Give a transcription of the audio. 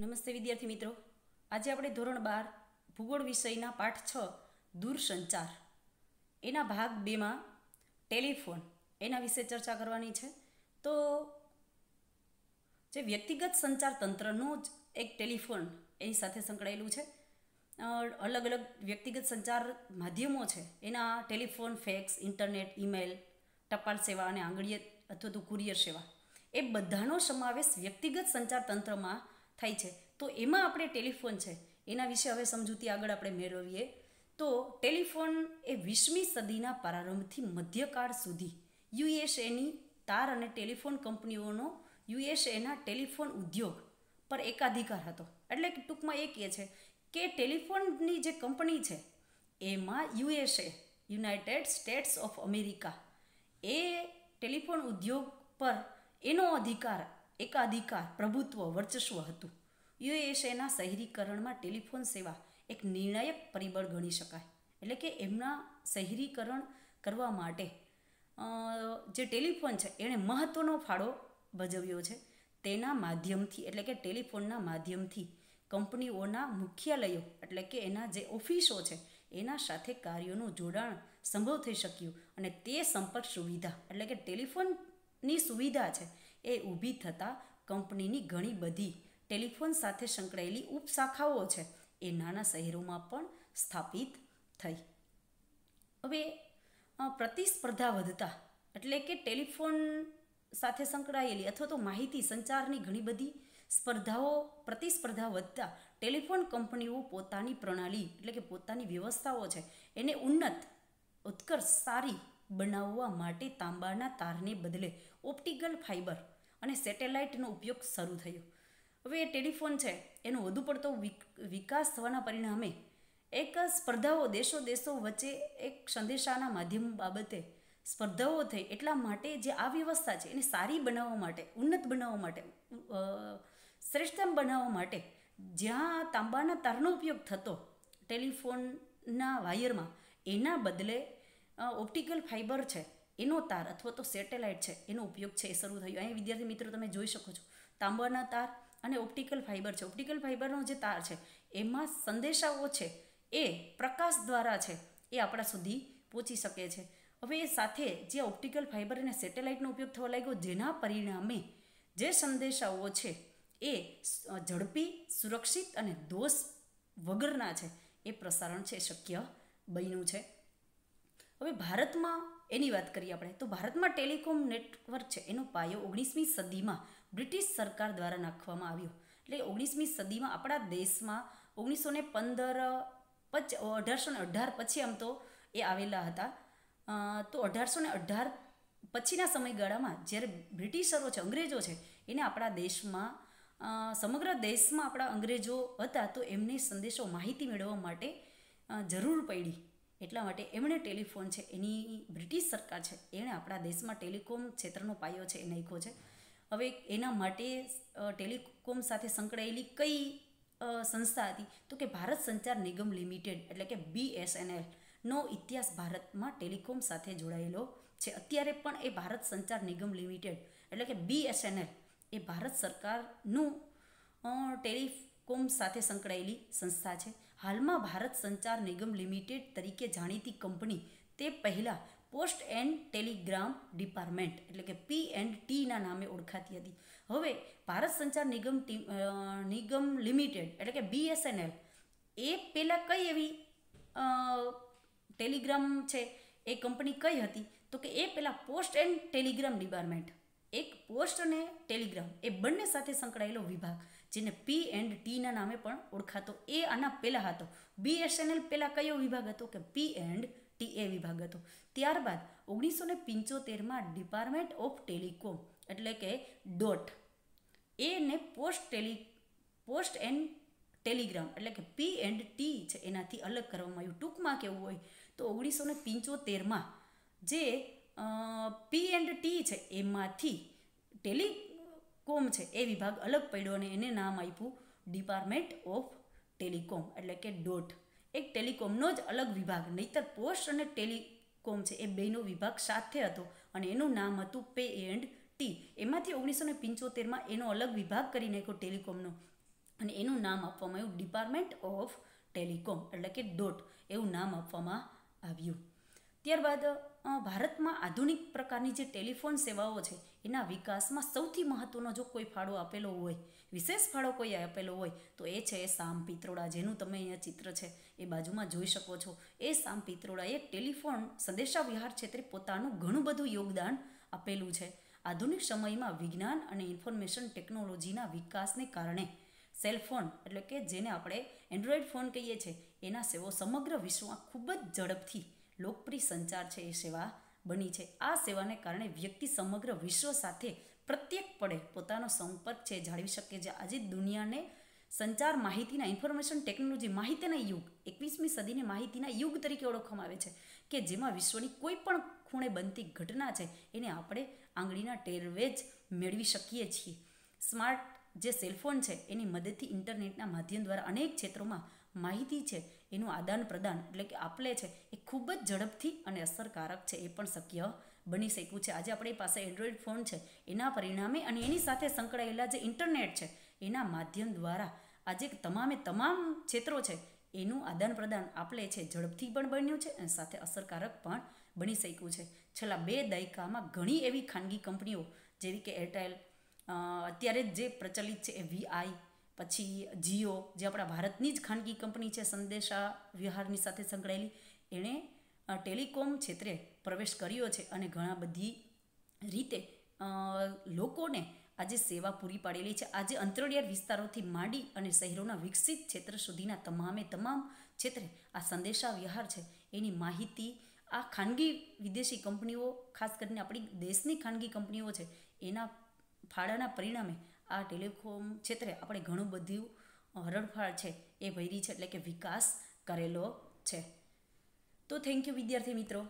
નમસ્તે વિદ્યાર્થી મિત્રો આજે આપણે ધોરણ બાર ભૂગોળ વિષયના પાઠ છ દૂરસંચાર એના ભાગ બેમાં ટેલિફોન એના વિશે ચર્ચા કરવાની છે તો જે વ્યક્તિગત સંચાર તંત્રનું જ એક ટેલિફોન એની સાથે સંકળાયેલું છે અલગ અલગ વ્યક્તિગત સંચાર માધ્યમો છે એના ટેલિફોન ફેક્સ ઇન્ટરનેટ ઈમેલ ટપાલ સેવા અને આંગળીએ અથવા તો કુરિયર સેવા એ બધાનો સમાવેશ વ્યક્તિગત સંચાર તંત્રમાં થાય છે તો એમાં આપણે ટેલિફોન છે એના વિશે હવે સમજૂતી આગળ આપણે મેળવીએ તો ટેલિફોન એ વીસમી સદીના પ્રારંભથી મધ્યકાળ સુધી યુએસએની તાર અને ટેલિફોન કંપનીઓનો યુએસએના ટેલિફોન ઉદ્યોગ પર એકાધિકાર હતો એટલે કે ટૂંકમાં એ કહે છે કે ટેલિફોનની જે કંપની છે એમાં USA United States of America એ ટેલિફોન ઉદ્યોગ પર એનો અધિકાર એકાધિકાર પ્રભુત્વ વર્ચસ્વ હતું યુએસએના શહેરીકરણમાં ટેલિફોન સેવા એક નિર્ણાયક પરિબળ ગણી શકાય એટલે કે એમના શહેરીકરણ કરવા માટે જે ટેલિફોન છે એણે મહત્ત્વનો ફાળો ભજવ્યો છે તેના માધ્યમથી એટલે કે ટેલિફોનના માધ્યમથી કંપનીઓના મુખ્યાલયો એટલે કે એના જે ઓફિસો છે એના સાથે કાર્યોનું જોડાણ સંભવ થઈ શક્યું અને તે સંપર્ક સુવિધા એટલે કે ટેલિફોનની સુવિધા છે એ ઊભી થતાં કંપનીની ઘણી બધી ટેલિફોન સાથે સંકળાયેલી ઉપશાખાઓ છે એ નાના શહેરોમાં પણ સ્થાપિત થઈ હવે પ્રતિસ્પર્ધા વધતા એટલે કે ટેલિફોન સાથે સંકળાયેલી અથવા તો માહિતી સંચારની ઘણી બધી સ્પર્ધાઓ પ્રતિસ્પર્ધા વધતા ટેલિફોન કંપનીઓ પોતાની પ્રણાલી એટલે કે પોતાની વ્યવસ્થાઓ છે એને ઉન્નત ઉત્કર્ષ સારી બનાવવા માટે તાંબાના તારને બદલે ઓપ્ટિકલ ફાઇબર અને સેટેલાઇટનો ઉપયોગ શરૂ થયો હવે એ ટેલિફોન છે એનો વધુ પડતો વિકાસ થવાના પરિણામે એક સ્પર્ધાઓ દેશો દેશો વચ્ચે એક સંદેશાના માધ્યમ બાબતે સ્પર્ધાઓ થઈ એટલા માટે જે આ વ્યવસ્થા છે એને સારી બનાવવા માટે ઉન્નત બનાવવા માટે શ્રેષ્ઠતમ બનાવવા માટે જ્યાં તાંબાના તારનો ઉપયોગ થતો ટેલિફોનના વાયરમાં એના બદલે ઓપ્ટિકલ ફાઇબર છે એનો તાર અથવા તો સેટેલાઇટ છે એનો ઉપયોગ છે એ શરૂ થયો અહીં વિદ્યાર્થી મિત્રો તમે જોઈ શકો છો તાંબાના તાર અને ઓપ્ટિકલ ફાઇબર છે ઓપ્ટિકલ ફાઇબરનો જે તાર છે એમાં સંદેશાઓ છે એ પ્રકાશ દ્વારા છે એ આપણા સુધી પહોંચી શકે છે હવે એ સાથે જે ઓપ્ટિકલ ફાઇબર અને સેટેલાઇટનો ઉપયોગ થવા લાગ્યો જેના પરિણામે જે સંદેશાઓ છે એ ઝડપી સુરક્ષિત અને દોષ વગરના છે એ પ્રસારણ છે શક્ય બન્યું છે હવે ભારતમાં એની વાત કરીએ આપણે તો ભારતમાં ટેલિકોમ નેટવર્ક છે એનો પાયો ઓગણીસમી સદીમાં બ્રિટિશ સરકાર દ્વારા નાખવામાં આવ્યો એટલે ઓગણીસમી સદીમાં આપણા દેશમાં ઓગણીસો ને પંદર પચ અઢારસો ને અઢાર પછી આમ તો એ આવેલા હતા તો અઢારસો ને અઢાર પછીના સમયગાળામાં જ્યારે બ્રિટિશરો છે અંગ્રેજો છે એને આપણા દેશમાં સમગ્ર દેશમાં આપણા અંગ્રેજો હતા તો એમને સંદેશો માહિતી મેળવવા માટે જરૂર પડી એટલા માટે એમણે ટેલિફોન છે એની બ્રિટિશ સરકાર છે એણે આપણા દેશમાં ટેલિકોમ ક્ષેત્રનો પાયો છે એ નાખ્યો છે હવે એના માટે ટેલિકોમ સાથે સંકળાયેલી કઈ સંસ્થા હતી તો કે ભારત સંચાર નિગમ લિમિટેડ એટલે કે બીએસએનએલ નો ઇતિહાસ ભારતમાં ટેલિકોમ સાથે જોડાયેલો છે અત્યારે પણ એ ભારત સંચાર નિગમ લિમિટેડ એટલે કે બીએસએનએલ એ ભારત સરકારનું ટેલિફ કોમ સાથે સંકળાયેલી સંસ્થા છે હાલમાં ભારત સંચાર નિગમ લિમિટેડ તરીકે જાણીતી કંપની તે પહેલાં પોસ્ટ એન્ડ ટેલિગ્રામ ડિપાર્ટમેન્ટ એટલે કે પી એન્ડ ટીના નામે ઓળખાતી હતી હવે ભારત સંચાર નિગમ નિગમ લિમિટેડ એટલે કે બીએસએનએલ એ પહેલાં કઈ એવી ટેલિગ્રામ છે એ કંપની કઈ હતી તો કે એ પહેલાં પોસ્ટ એન્ડ ટેલિગ્રામ ડિપાર્ટમેન્ટ એક પોસ્ટ અને ટેલિગ્રામ એ બંને સાથે સંકળાયેલો વિભાગ જેને પી એન્ડ ટીના નામે પણ ઓળખાતો એ આના પહેલાં હતો બીએસએનએલ પહેલાં કયો વિભાગ હતો કે પી એન્ડ ટી એ વિભાગ હતો ત્યારબાદ ઓગણીસો ને પંચોતેરમાં ડિપાર્ટમેન્ટ ઓફ ટેલિકોમ એટલે કે ડોટ એને post tele post and telegram એટલે કે પી એન્ડ ટી છે એનાથી અલગ કરવામાં આવ્યું ટૂંકમાં કેવું હોય તો ઓગણીસો ને પંચોતેરમાં જે પી એન્ડ ટી છે એમાંથી ટેલિકોમ છે એ વિભાગ અલગ પડ્યો અને એને નામ આપ્યું ડિપાર્ટમેન્ટ ઓફ ટેલિકોમ એટલે કે ડોટ એક ટેલિકોમનો જ અલગ વિભાગ નહીતર પોસ્ટ અને ટેલિકોમ છે એ બેનો વિભાગ સાથે હતો અને એનું નામ હતું પે એન્ડ ટી એમાંથી ઓગણીસો ને પંચોતેરમાં એનો અલગ વિભાગ કરીને નાખ્યો ટેલિકોમનો અને એનું નામ આપવામાં આવ્યું ડિપાર્ટમેન્ટ ઓફ ટેલિકોમ એટલે કે ડોટ એવું નામ આપવામાં આવ્યું ત્યારબાદ ભારતમાં આધુનિક પ્રકારની જે ટેલિફોન સેવાઓ છે એના વિકાસમાં સૌથી મહત્ત્વનો જો કોઈ ફાળો આપેલો હોય વિશેષ ફાળો કોઈ આપેલો હોય તો એ છે સામ પિત્રોડા જેનું તમે અહીંયા ચિત્ર છે એ બાજુમાં જોઈ શકો છો એ સામ એ ટેલિફોન સંદેશા વિહાર ક્ષેત્રે પોતાનું ઘણું બધું યોગદાન આપેલું છે આધુનિક સમયમાં વિજ્ઞાન અને ઇન્ફોર્મેશન ટેકનોલોજીના વિકાસને કારણે સેલફોન એટલે કે જેને આપણે એન્ડ્રોઈડ ફોન કહીએ છીએ એના સેવો સમગ્ર વિશ્વમાં ખૂબ જ ઝડપથી લોકપ્રિય સંચાર છે એ સેવા બની છે આ સેવાને કારણે વ્યક્તિ સમગ્ર વિશ્વ સાથે પ્રત્યેક પડે પોતાનો સંપર્ક છે જાળવી શકે છે આજે દુનિયાને સંચાર માહિતીના ઇન્ફોર્મેશન ટેકનોલોજી માહિતીના યુગ એકવીસમી સદીની માહિતીના યુગ તરીકે ઓળખવામાં આવે છે કે જેમાં વિશ્વની કોઈ પણ ખૂણે બનતી ઘટના છે એને આપણે આંગળીના ટેરવે જ મેળવી શકીએ છીએ સ્માર્ટ જે સેલફોન છે એની મદદથી ઇન્ટરનેટના માધ્યમ દ્વારા અનેક ક્ષેત્રોમાં માહિતી છે એનું આદાન પ્રદાન એટલે કે આપલે છે એ ખૂબ જ ઝડપથી અને અસરકારક છે એ પણ શક્ય બની શક્યું છે આજે આપણી પાસે એન્ડ્રોઈડ ફોન છે એના પરિણામે અને એની સાથે સંકળાયેલા જે ઇન્ટરનેટ છે એના માધ્યમ દ્વારા આજે તમામે તમામ ક્ષેત્રો છે એનું આદાન પ્રદાન આપલે છે ઝડપથી પણ બન્યું છે અને સાથે અસરકારક પણ બની શક્યું છે છેલ્લા બે દાયકામાં ઘણી એવી ખાનગી કંપનીઓ જેવી કે એરટેલ અત્યારે જે પ્રચલિત છે એ વીઆઈ પછી જીઓ જે આપણા ભારતની જ ખાનગી કંપની છે સંદેશા વ્યવહારની સાથે સંકળાયેલી એણે ટેલિકોમ ક્ષેત્રે પ્રવેશ કર્યો છે અને ઘણા બધી રીતે લોકોને આજે સેવા પૂરી પાડેલી છે આજે અંતરિયાળ વિસ્તારોથી માંડી અને શહેરોના વિકસિત ક્ષેત્ર સુધીના તમામે તમામ ક્ષેત્રે આ સંદેશા વ્યવહાર છે એની માહિતી આ ખાનગી વિદેશી કંપનીઓ ખાસ કરીને આપણી દેશની ખાનગી કંપનીઓ છે એના ફાળાના પરિણામે આ ટેલિકોમ ક્ષેત્રે આપણે ઘણું બધું હરણફાળ છે એ ભરી છે એટલે કે વિકાસ કરેલો છે તો થેન્ક યુ વિદ્યાર્થી મિત્રો